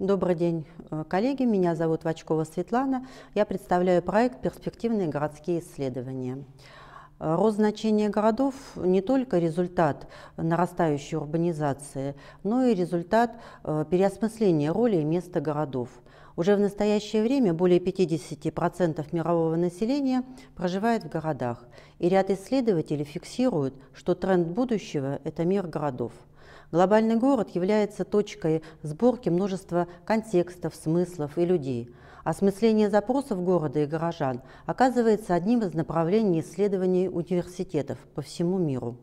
Добрый день, э, коллеги. Меня зовут Вачкова Светлана. Я представляю проект «Перспективные городские исследования». Рост значения городов не только результат нарастающей урбанизации, но и результат э, переосмысления роли и места городов. Уже в настоящее время более 50% мирового населения проживает в городах, и ряд исследователей фиксируют, что тренд будущего – это мир городов. Глобальный город является точкой сборки множества контекстов, смыслов и людей – Осмысление запросов города и горожан оказывается одним из направлений исследований университетов по всему миру.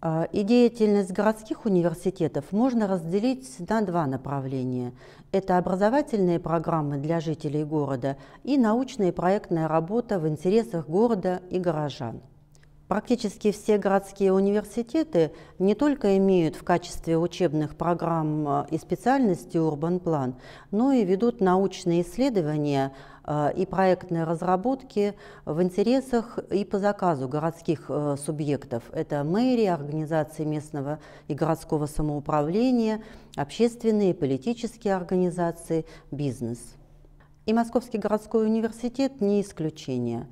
А, и деятельность городских университетов можно разделить на два направления. Это образовательные программы для жителей города и научная и проектная работа в интересах города и горожан. Практически все городские университеты не только имеют в качестве учебных программ э, и специальностей урбан-план, но и ведут научные исследования э, и проектные разработки в интересах и по заказу городских э, субъектов. Это мэрии, организации местного и городского самоуправления, общественные и политические организации, бизнес. И Московский городской университет не исключение.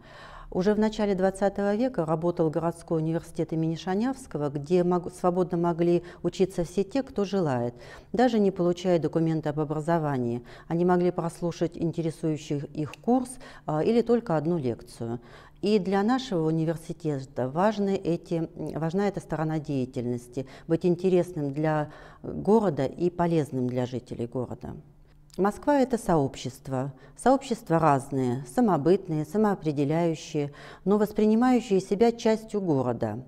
Уже в начале 20 века работал городской университет имени Шанявского, где мог, свободно могли учиться все те, кто желает, даже не получая документы об образовании. Они могли прослушать интересующий их курс а, или только одну лекцию. И для нашего университета важны эти, важна эта сторона деятельности, быть интересным для города и полезным для жителей города. Москва – это сообщество. Сообщества разные, самобытные, самоопределяющие, но воспринимающие себя частью города.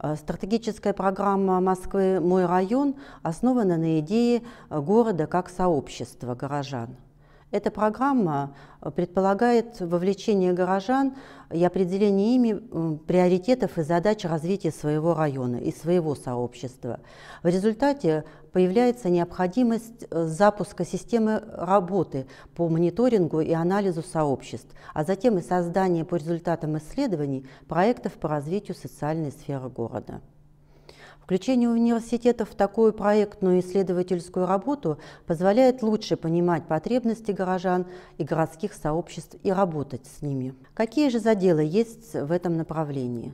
Э, стратегическая программа Москвы «Мой район» основана на идее города как сообщества горожан. Эта программа э, предполагает вовлечение горожан и определение ими приоритетов и задач развития своего района и своего сообщества. В результате появляется необходимость э, запуска системы работы по мониторингу и анализу сообществ, а затем и создания по результатам исследований проектов по развитию социальной сферы города. Включение университетов в такую проектную исследовательскую работу позволяет лучше понимать потребности горожан и городских сообществ и работать с ними. Какие же заделы есть в этом направлении?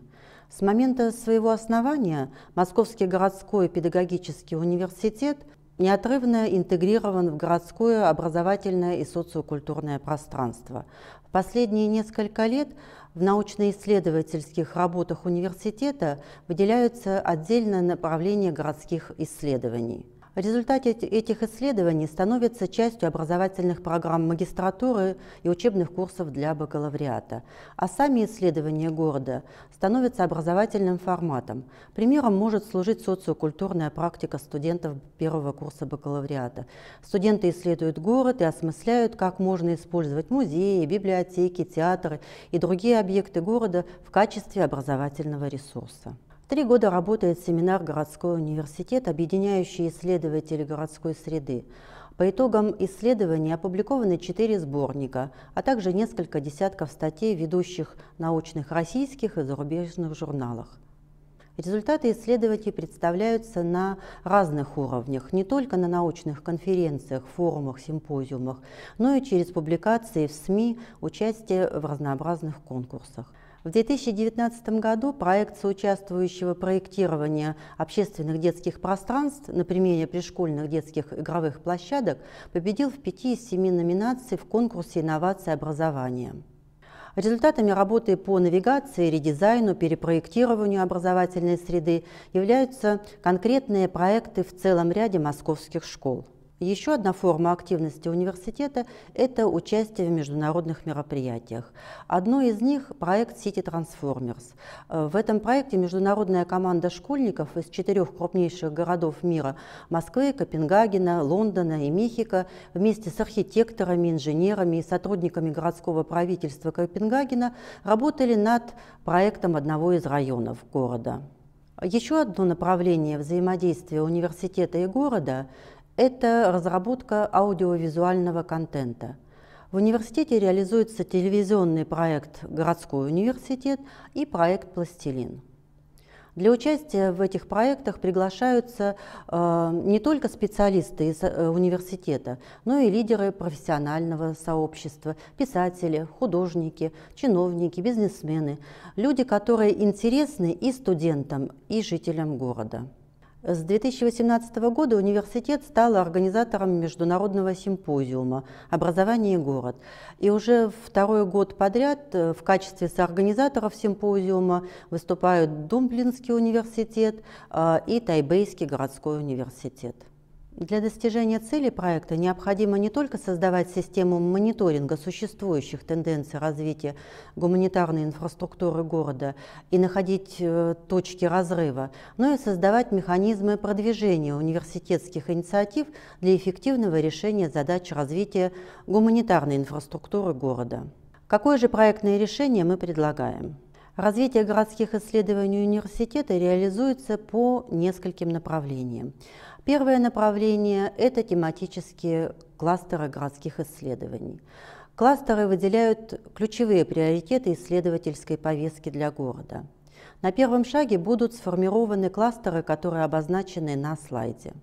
С момента своего основания Московский городской педагогический университет неотрывно интегрирован в городское образовательное и социокультурное пространство. В последние несколько лет в научно-исследовательских работах университета выделяются отдельно направления городских исследований – в результате этих исследований становятся частью образовательных программ магистратуры и учебных курсов для бакалавриата. А сами исследования города становятся образовательным форматом. Примером может служить социокультурная практика студентов первого курса бакалавриата. Студенты исследуют город и осмысляют, как можно использовать музеи, библиотеки, театры и другие объекты города в качестве образовательного ресурса. Три года работает семинар «Городской университет», объединяющий исследователей городской среды. По итогам исследований опубликованы четыре сборника, а также несколько десятков статей ведущих научных российских и зарубежных журналах. Результаты исследований представляются на разных уровнях, не только на научных конференциях, форумах, симпозиумах, но и через публикации в СМИ, участие в разнообразных конкурсах. В 2019 году проект соучаствующего проектирования общественных детских пространств на примере пришкольных детских игровых площадок победил в пяти из семи номинаций в конкурсе «Инновации образования». Результатами работы по навигации, редизайну, перепроектированию образовательной среды являются конкретные проекты в целом ряде московских школ. Еще одна форма активности университета – это участие в международных мероприятиях. Одно из них – проект City Transformers. Э, в этом проекте международная команда школьников из четырех крупнейших городов мира – Москвы, Копенгагена, Лондона и Мехико – вместе с архитекторами, инженерами и сотрудниками городского правительства Копенгагена работали над проектом одного из районов города. Еще одно направление взаимодействия университета и города это разработка аудиовизуального контента. В университете реализуется телевизионный проект «Городской университет» и проект «Пластилин». Для участия в этих проектах приглашаются э, не только специалисты из э, университета, но и лидеры профессионального сообщества, писатели, художники, чиновники, бизнесмены, люди, которые интересны и студентам, и жителям города. С 2018 года университет стал организатором международного симпозиума «Образование и город». И уже второй год подряд э, в качестве соорганизаторов симпозиума выступают Думблинский университет э, и Тайбейский городской университет. Для достижения цели проекта необходимо не только создавать систему мониторинга существующих тенденций развития гуманитарной инфраструктуры города и находить э, точки разрыва, но и создавать механизмы продвижения университетских инициатив для эффективного решения задач развития гуманитарной инфраструктуры города. Какое же проектное решение мы предлагаем? Развитие городских исследований университета реализуется по нескольким направлениям. Первое направление – это тематические кластеры городских исследований. Кластеры выделяют ключевые приоритеты исследовательской повестки для города. На первом шаге будут сформированы кластеры, которые обозначены на слайде.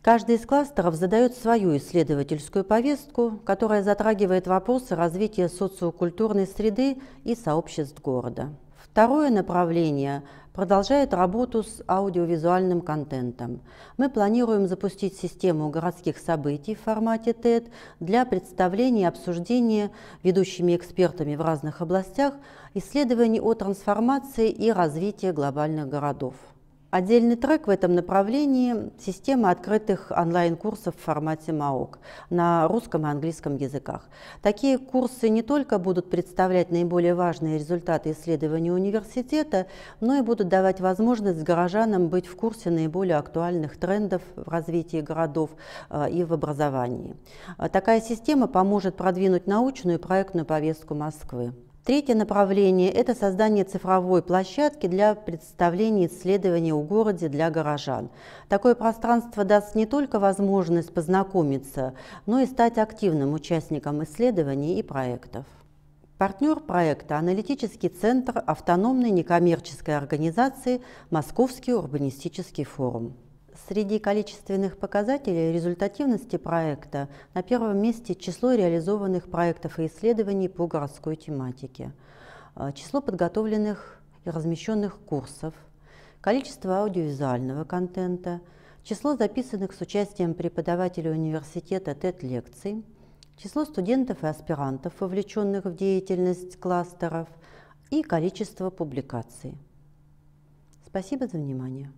Каждый из кластеров задает свою исследовательскую повестку, которая затрагивает вопросы развития социокультурной среды и сообществ города. Второе направление продолжает работу с аудиовизуальным контентом. Мы планируем запустить систему городских событий в формате TED для представления и обсуждения ведущими экспертами в разных областях исследований о трансформации и развитии глобальных городов. Отдельный трек в этом направлении – система открытых онлайн-курсов в формате МАОК на русском и английском языках. Такие курсы не только будут представлять наиболее важные результаты исследований университета, но и будут давать возможность горожанам быть в курсе наиболее актуальных трендов в развитии городов э, и в образовании. Такая система поможет продвинуть научную и проектную повестку Москвы. Третье направление – это создание цифровой площадки для представления исследований о городе для горожан. Такое пространство даст не только возможность познакомиться, но и стать активным участником исследований и проектов. Партнер проекта – аналитический центр автономной некоммерческой организации «Московский урбанистический форум». Среди количественных показателей результативности проекта на первом месте число реализованных проектов и исследований по городской тематике, а, число подготовленных и размещенных курсов, количество аудиовизуального контента, число записанных с участием преподавателей университета ТЭТ-лекций, число студентов и аспирантов, вовлеченных в деятельность кластеров, и количество публикаций. Спасибо за внимание.